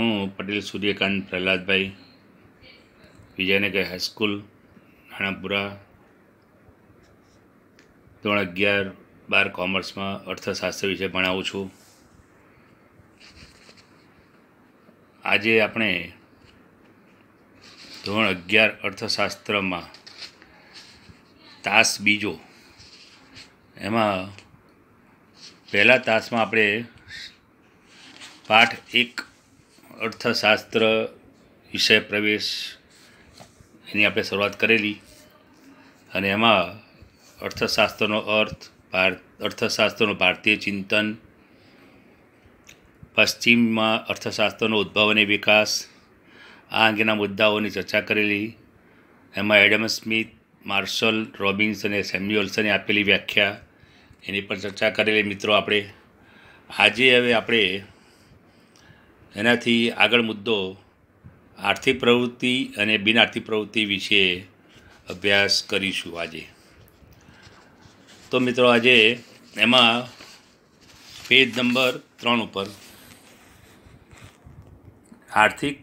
હું પટેલ સૂર્યકાંત પ્રહલાદભાઈ વિજયનગર હાઈસ્કૂલ નાણાપુરા ધોરણ અગિયાર બાર કોમર્સમાં અર્થશાસ્ત્ર વિશે ભણાવું છું આજે આપણે ધોરણ અગિયાર અર્થશાસ્ત્રમાં તાસ બીજો એમાં પહેલાં તાસમાં આપણે પાઠ એક અર્થશાસ્ત્ર વિષય પ્રવેશ એની આપણે શરૂઆત કરેલી અને એમાં અર્થશાસ્ત્રનો અર્થ ભારત અર્થશાસ્ત્રનું ભારતીય ચિંતન પશ્ચિમમાં અર્થશાસ્ત્રનો ઉદ્ભવ અને વિકાસ આ અંગેના મુદ્દાઓની ચર્ચા કરેલી એમાં એડમ સ્મિથ માર્શલ રોબિન્સ અને સેમ્યુઅલ્સને આપેલી વ્યાખ્યા એની પર ચર્ચા કરેલી મિત્રો આપણે આજે હવે આપણે એનાથી આગળ મુદ્દો આર્થિક પ્રવૃત્તિ અને બિનઆર્થિક પ્રવૃત્તિ વિશે અભ્યાસ કરીશું આજે તો મિત્રો આજે એમાં પેજ નંબર ત્રણ ઉપર આર્થિક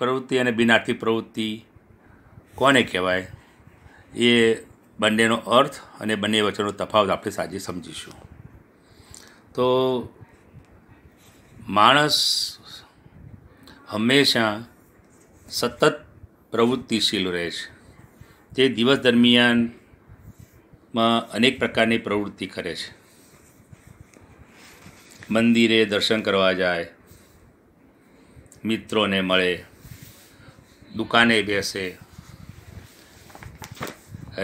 પ્રવૃત્તિ અને બિન પ્રવૃત્તિ કોને કહેવાય એ બંનેનો અર્થ અને બંને વચ્ચેનો તફાવત આપણે સાજે સમજીશું તો માણસ હંમેશા સતત પ્રવૃત્તિશીલ રહે છે તે દિવસ દરમિયાનમાં અનેક પ્રકારની પ્રવૃત્તિ કરે છે મંદિરે દર્શન કરવા જાય મિત્રોને મળે દુકાને બેસે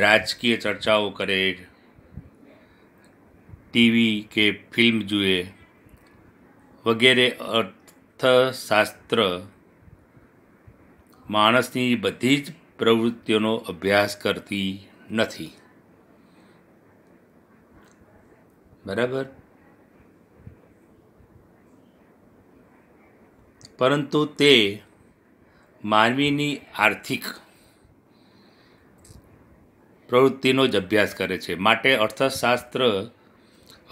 રાજકીય ચર્ચાઓ કરે ટીવી કે ફિલ્મ જુએ વગેરે અર્થશાસ્ત્ર માણસની બધી જ પ્રવૃત્તિઓનો અભ્યાસ કરતી નથી બરાબર પરંતુ તે માનવીની આર્થિક પ્રવૃત્તિનો જ અભ્યાસ કરે છે માટે અર્થશાસ્ત્ર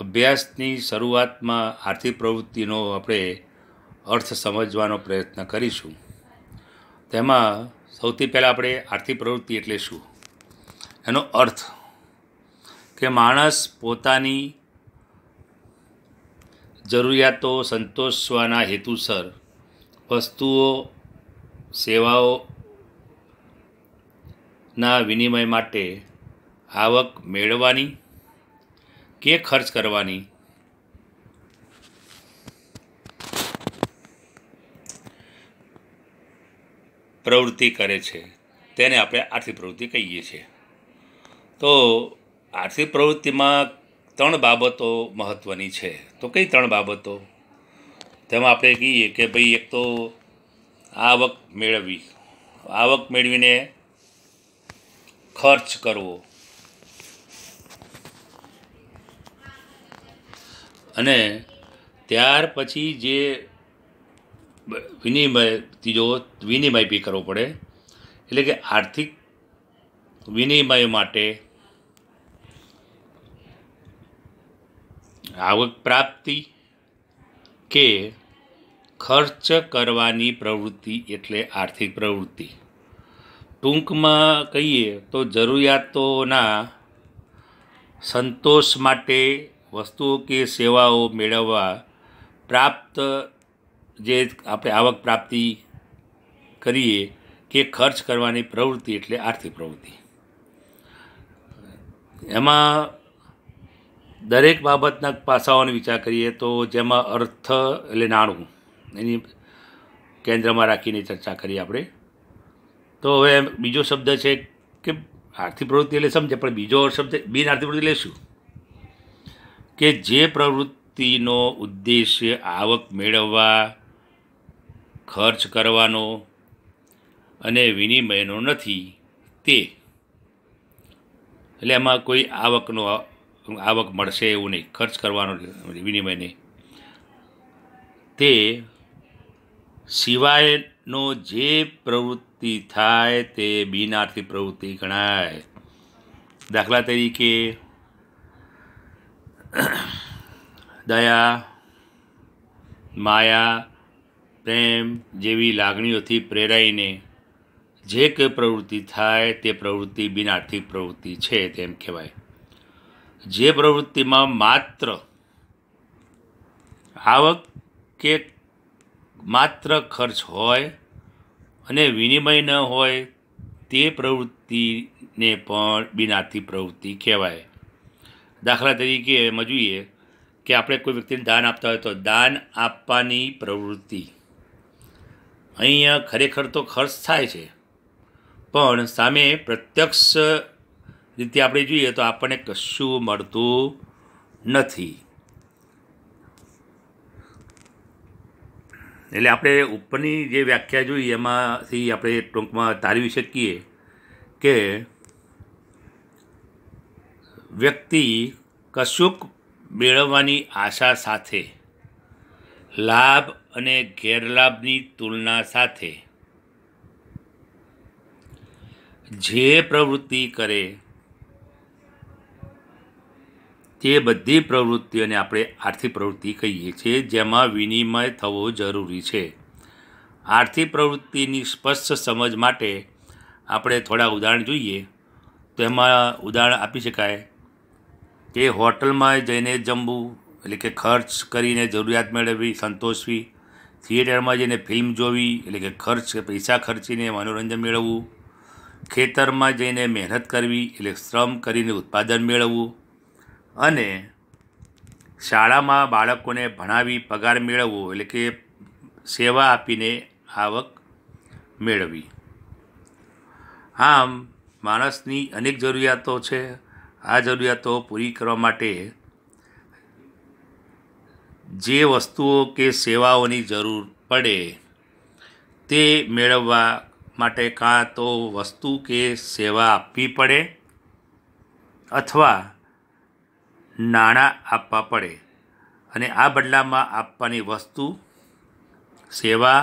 અભ્યાસની શરૂઆતમાં આર્થિક પ્રવૃત્તિનો આપણે અર્થ સમજવાનો પ્રયત્ન કરીશું તેમાં સૌથી પહેલાં આપણે આર્થિક પ્રવૃત્તિ એટલે શું એનો અર્થ કે માણસ પોતાની જરૂરિયાતો સંતોષવાના હેતુસર વસ્તુઓ સેવાઓ ના વિનિમય માટે આવક મેળવવાની કે ખર્ચ કરવાની પ્રવૃત્તિ કરે છે તેને આપણે આર્થિક પ્રવૃત્તિ કહીએ છીએ તો આર્થિક પ્રવૃત્તિમાં ત્રણ બાબતો મહત્ત્વની છે તો કઈ ત્રણ બાબતો તેમાં આપણે કહીએ કે ભાઈ એક તો આવક મેળવવી આવક મેળવીને ખર્ચ કરવો અને ત્યાર પછી જે વિનિમય ત્રીજો વિનિમય બી કરવો પડે એટલે કે આર્થિક વિનિમય માટે આવક પ્રાપ્તિ કે ખર્ચ કરવાની પ્રવૃત્તિ એટલે આર્થિક પ્રવૃત્તિ ટૂંકમાં કહીએ તો જરૂરિયાતોના સંતોષ માટે વસ્તુઓ કે સેવાઓ મેળવવા પ્રાપ્ત જે આપણે આવક પ્રાપ્તિ કરીએ કે ખર્ચ કરવાની પ્રવૃત્તિ એટલે આર્થિક પ્રવૃત્તિ એમાં દરેક બાબતના પાસાઓને વિચાર કરીએ તો જેમાં અર્થ એટલે નાણું એની કેન્દ્રમાં રાખીને ચર્ચા કરીએ આપણે તો હવે બીજો શબ્દ છે કે આર્થિક પ્રવૃત્તિ એટલે સમજે પણ બીજો શબ્દ બિન આર્થિક પ્રવૃત્તિ એટલે કે જે પ્રવૃત્તિનો ઉદ્દેશ્ય આવક મેળવવા ખર્ચ કરવાનો અને વિનિમયનો નથી તે એટલે એમાં કોઈ આવકનો આવક મળશે એવું નહીં ખર્ચ કરવાનો વિનિમય નહીં તે સિવાયનો જે પ્રવૃત્તિ થાય તે બિનઆર્થિક પ્રવૃત્તિ ગણાય દાખલા તરીકે દયા માયા પ્રેમ જેવી લાગણીઓથી પ્રેરાઈને જે કંઈ પ્રવૃત્તિ થાય તે પ્રવૃત્તિ બિનઆર્થિક પ્રવૃત્તિ છે તેમ કહેવાય જે પ્રવૃત્તિમાં માત્ર આવક કે માત્ર ખર્ચ હોય અને વિનિમય ન હોય તે પ્રવૃત્તિને પણ બિનઆર્થિક પ્રવૃત્તિ કહેવાય દાખલા તરીકે એમાં જોઈએ કે આપણે કોઈ વ્યક્તિને દાન આપતા હોય તો દાન આપવાની પ્રવૃત્તિ અહીંયા ખરેખર તો ખર્ચ થાય છે પણ સામે પ્રત્યક્ષ રીતે આપણે જોઈએ તો આપણને કશું મળતું નથી એટલે આપણે ઉપરની જે વ્યાખ્યા જોઈએ એમાંથી આપણે ટૂંકમાં તારવી શકીએ કે વ્યક્તિ કશુંક મેળવવાની આશા સાથે લાભ અને ગેરલાભની તુલના સાથે જે પ્રવૃત્તિ કરે તે બધી પ્રવૃત્તિઓને આપણે આર્થિક પ્રવૃત્તિ કહીએ છીએ જેમાં વિનિમય થવો જરૂરી છે આર્થિક પ્રવૃત્તિની સ્પષ્ટ સમજ માટે આપણે થોડા ઉદાહરણ જોઈએ તો એમાં ઉદાહરણ આપી શકાય કે હોટલમાં જઈને જમવું એટલે કે ખર્ચ કરીને જરૂરિયાત મેળવવી સંતોષવી થિયેટરમાં જઈને ફિલ્મ જોવી એટલે કે ખર્ચ પૈસા ખર્ચીને મનોરંજન મેળવવું ખેતરમાં જઈને મહેનત કરવી એટલે શ્રમ કરીને ઉત્પાદન મેળવવું અને શાળામાં બાળકોને ભણાવી પગાર મેળવવો એટલે કે સેવા આપીને આવક મેળવવી આમ માણસની અનેક જરૂરિયાતો છે આ જરૂરિયાતો પૂરી કરવા માટે જે વસ્તુઓ કે સેવાઓની જરૂર પડે તે મેળવવા માટે કાં તો વસ્તુ કે સેવા આપવી પડે અથવા નાણાં આપવા પડે અને આ બદલામાં આપવાની વસ્તુ સેવા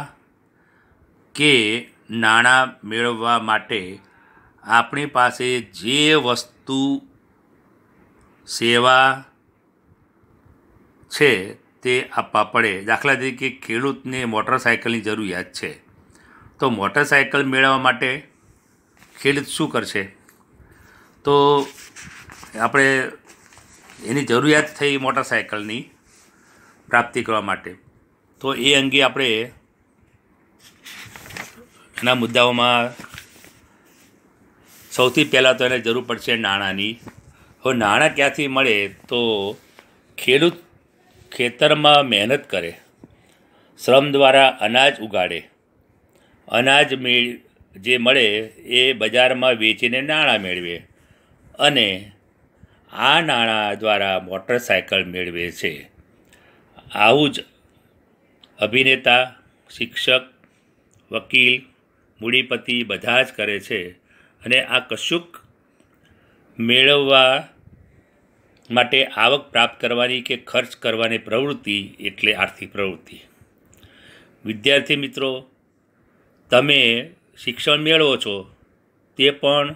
કે નાણાં મેળવવા માટે આપણી પાસે જે વસ્તુ સેવા છે તે આપવા પડે દાખલા તરીકે ખેડૂતને મોટરસાયકલની જરૂરિયાત છે તો મોટરસાયકલ મેળવવા માટે ખેડૂત શું કરશે તો આપણે એની જરૂરિયાત થઈ મોટરસાયકલની પ્રાપ્તિ કરવા માટે તો એ અંગે આપણે એના મુદ્દાઓમાં સૌથી પહેલાં તો એને જરૂર પડશે નાણાંની હવે નાણાં ક્યાંથી મળે તો ખેડૂત ખેતરમાં મહેનત કરે શ્રમ દ્વારા અનાજ ઉગાડે અનાજ મેળ જે મળે એ બજારમાં વેચીને નાણાં મેળવે અને આ નાણાં દ્વારા મોટરસાયકલ મેળવે છે આવું જ અભિનેતા શિક્ષક વકીલ મૂડીપતિ બધા જ કરે છે અને આ કશુંક મેળવવા માટે આવક પ્રાપ્ત કરવાની કે ખર્ચ કરવાની પ્રવૃત્તિ એટલે આર્થિક પ્રવૃત્તિ વિદ્યાર્થી મિત્રો તમે શિક્ષણ મેળવો છો તે પણ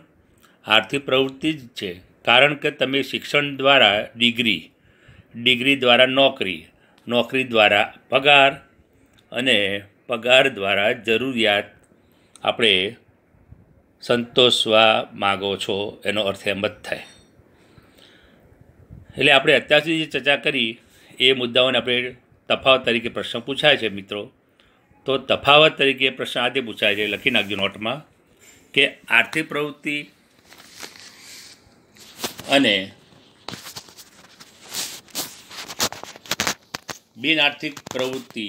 આર્થિક પ્રવૃત્તિ જ છે કારણ કે તમે શિક્ષણ દ્વારા ડિગ્રી ડિગ્રી દ્વારા નોકરી નોકરી દ્વારા પગાર અને પગાર દ્વારા જરૂરિયાત આપણે સંતોષવા માગો છો એનો અર્થ એમ જ થાય એટલે આપણે અત્યાર સુધી જે ચર્ચા કરી એ મુદ્દાઓને આપણે તફાવત તરીકે પ્રશ્ન પૂછાય છે મિત્રો તો તફાવત તરીકે પ્રશ્ન આજે પૂછાય છે લખી નાખજો નોટમાં કે આર્થિક પ્રવૃત્તિ અને બિન આર્થિક પ્રવૃત્તિ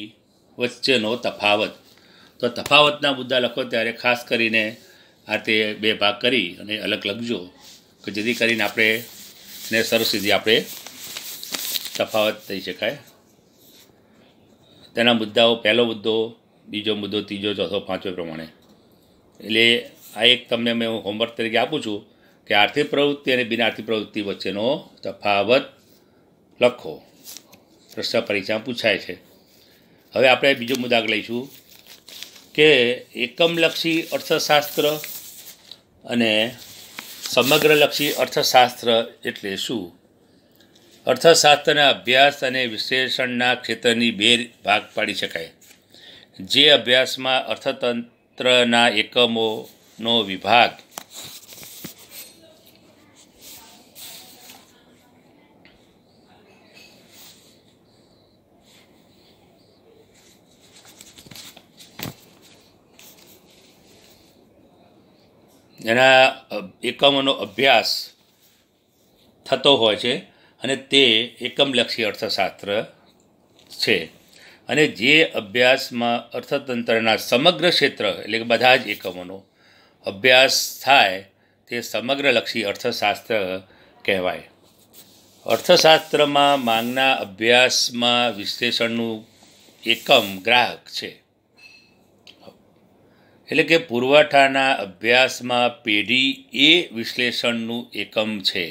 વચ્ચેનો તફાવત તો તફાવતના મુદ્દા લખો ત્યારે ખાસ કરીને આ તે બે ભાગ કરી અને અલગ લખજો કે જેથી કરીને આપણે ને સરસ રીતે આપણે તફાવત થઈ શકાય તેના મુદ્દાઓ પહેલો મુદ્દો બીજો મુદ્દો ત્રીજો ચોથો પાંચો પ્રમાણે એટલે આ એક તમને મેં હું હોમવર્ક તરીકે આપું છું કે આર્થિક પ્રવૃત્તિ અને બિન આર્થિક પ્રવૃત્તિ વચ્ચેનો તફાવત લખો પ્રશ્ન પરીક્ષામાં પૂછાય છે હવે આપણે બીજો મુદ્દા લઈશું કે એકમલક્ષી અર્થશાસ્ત્ર અને સમગ્રલક્ષી અર્થશાસ્ત્ર એટલે શું અર્થશાસ્ત્રના અભ્યાસ અને વિશ્લેષણના ક્ષેત્રની બે ભાગ પાડી શકાય જે અભ્યાસમાં અર્થતંત્રના એકમોનો વિભાગ એના એકમોનો અભ્યાસ થતો હોય છે અને તે એકમલક્ષી અર્થશાસ્ત્ર છે અને જે અભ્યાસમાં અર્થતંત્રના સમગ્ર ક્ષેત્ર એટલે કે બધા જ એકમોનો અભ્યાસ થાય તે સમગ્રલક્ષી અર્થશાસ્ત્ર કહેવાય અર્થશાસ્ત્રમાં માંગના અભ્યાસમાં વિશ્લેષણનું એકમ ગ્રાહક છે એટલે કે પુરવઠાના અભ્યાસમાં પેઢી એ વિશ્લેષણનું એકમ છે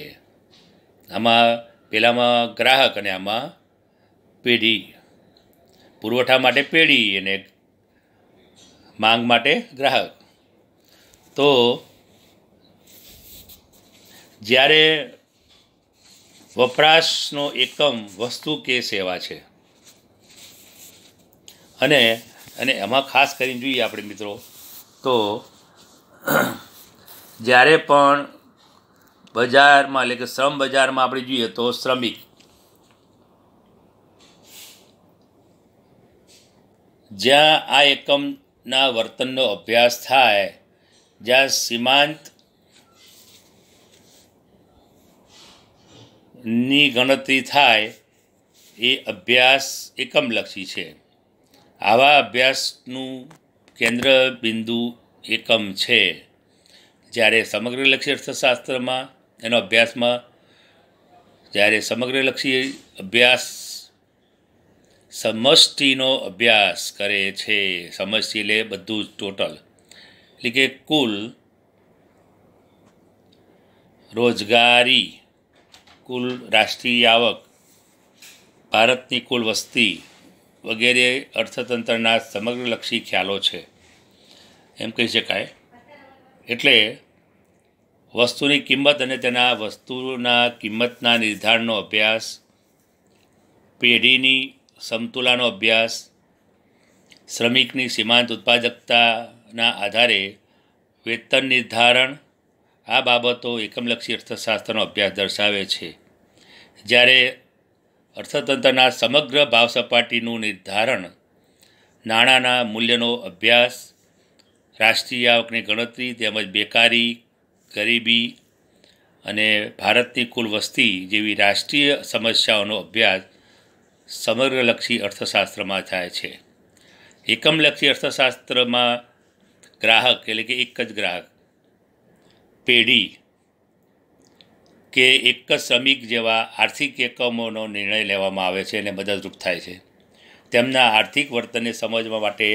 આમાં પહેલાંમાં ગ્રાહક અને આમાં પેઢી પુરવઠા માટે પેઢી અને માંગ માટે ગ્રાહક તો જ્યારે વપરાશનો એકમ વસ્તુ કે સેવા છે અને અને એમાં ખાસ કરીને જોઈએ આપણે મિત્રો તો જ્યારે પણ બજારમાં એટલે કે શ્રમ બજારમાં આપણે જોઈએ તો શ્રમિક જ્યાં આ એકમના વર્તનનો અભ્યાસ થાય જ્યાં સીમાંત ની ગણતરી થાય એ અભ્યાસ એકમલક્ષી છે આવા અભ્યાસનું કેન્દ્ર બિંદુ એકમ છે જ્યારે સમગ્રલક્ષી અર્થશાસ્ત્રમાં એનો અભ્યાસમાં જ્યારે સમગ્રલક્ષી અભ્યાસ સમષ્ટિનો અભ્યાસ કરે છે સમષ્ટિ એટલે બધું જ ટોટલ એટલે કે કુલ રોજગારી કુલ રાષ્ટ્રીય આવક ભારતની કુલ વસ્તી વગેરે અર્થતંત્રના સમગ્રલક્ષી ખ્યાલો છે એમ કહી શકાય એટલે વસ્તુની કિંમત અને તેના વસ્તુના કિંમતના નિર્ધારણનો અભ્યાસ પેઢીની સમતુલાનો અભ્યાસ શ્રમિકની સીમાંત ઉત્પાદકતાના આધારે વેતન નિર્ધારણ આ બાબતો એકમલક્ષી અર્થશાસ્ત્રનો અભ્યાસ દર્શાવે છે જ્યારે અર્થતંત્રના સમગ્ર ભાવ સપાટીનું નિર્ધારણ નાણાંના મૂલ્યનો અભ્યાસ રાષ્ટ્રીય આવકની ગણતરી તેમજ બેકારી ગરીબી અને ભારતની કુલ વસ્તી જેવી રાષ્ટ્રીય સમસ્યાઓનો અભ્યાસ સમગ્રલક્ષી અર્થશાસ્ત્રમાં થાય છે એકમલક્ષી અર્થશાસ્ત્રમાં ગ્રાહક એટલે કે એક જ ગ્રાહક પેઢી કે એક જ શ્રમિક જેવા આર્થિક એકમોનો નિર્ણય લેવામાં આવે છે અને મદદરૂપ થાય છે તેમના આર્થિક વર્તનને સમજવા માટે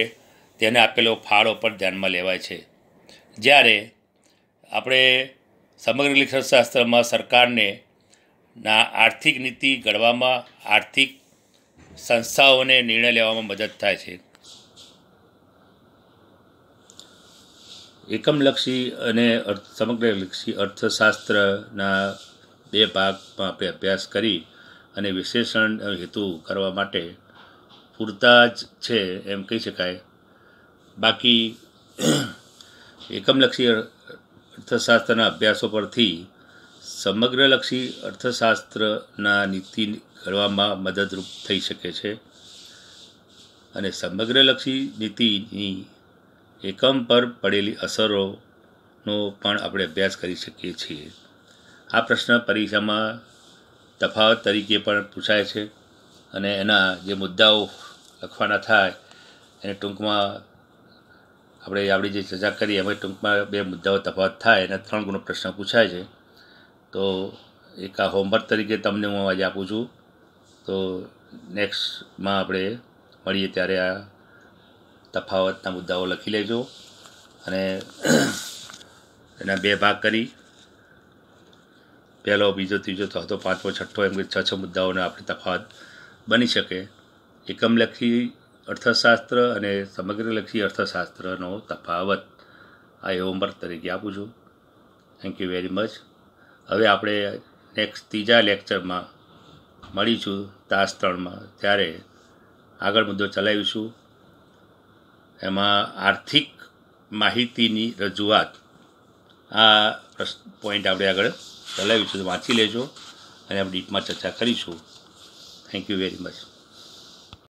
તેને આપેલો ફાળો પણ ધ્યાનમાં લેવાય છે જ્યારે આપણે સમગ્ર લેખનશાસ્ત્રમાં સરકારને ના આર્થિક નીતિ ઘડવામાં આર્થિક સંસ્થાઓને નિર્ણય લેવામાં મદદ થાય છે એકમલક્ષી અને સમગ્રલક્ષી અર્થશાસ્ત્રના બે ભાગમાં આપણે અભ્યાસ કરી અને વિશેષણ હેતુ કરવા માટે પૂરતા જ છે એમ કહી શકાય બાકી એકમલક્ષી અર્થશાસ્ત્રના અભ્યાસો પરથી સમગ્રલક્ષી અર્થશાસ્ત્રના નીતિ ઘડવામાં મદદરૂપ થઈ શકે છે અને સમગ્રલક્ષી નીતિની એકમ પર પડેલી અસરોનો પણ આપણે અભ્યાસ કરી શકીએ છીએ આ પ્રશ્ન પરીક્ષામાં તફાવત તરીકે પણ પૂછાય છે અને એના જે મુદ્દાઓ લખવાના થાય એને ટૂંકમાં આપણે આપણી જે ચર્ચા કરી એમાં ટૂંકમાં બે મુદ્દાઓ તફાવત થાય અને ત્રણ ગુણો પ્રશ્ન પૂછાય છે તો એક આ હોમવર્ક તરીકે તમને હું આજે આપું છું તો નેક્સ્ટમાં આપણે મળીએ ત્યારે આ તફાવતના મુદ્દાઓ લખી લેજો અને એના બે ભાગ કરી પહેલો બીજો ત્રીજો ચોથો પાંચમો છઠ્ઠો એમ કે છ છ મુદ્દાઓને આપણે તફાવત બની શકે એકમ લખી અર્થશાસ્ત્ર અને સમગ્રલક્ષી અર્થશાસ્ત્રનો તફાવત આ હોમવર્ક તરીકે આપું છું થેન્ક યુ વેરી મચ હવે આપણે નેક્સ્ટ ત્રીજા લેક્ચરમાં મળીશું તાસ ત્રણમાં ત્યારે આગળ મુદ્દો ચલાવીશું એમાં આર્થિક માહિતીની રજૂઆત આ પોઈન્ટ આપણે આગળ ચલાવીશું વાંચી લેજો અને આપણે ડીપમાં ચર્ચા કરીશું થેન્ક યુ વેરી મચ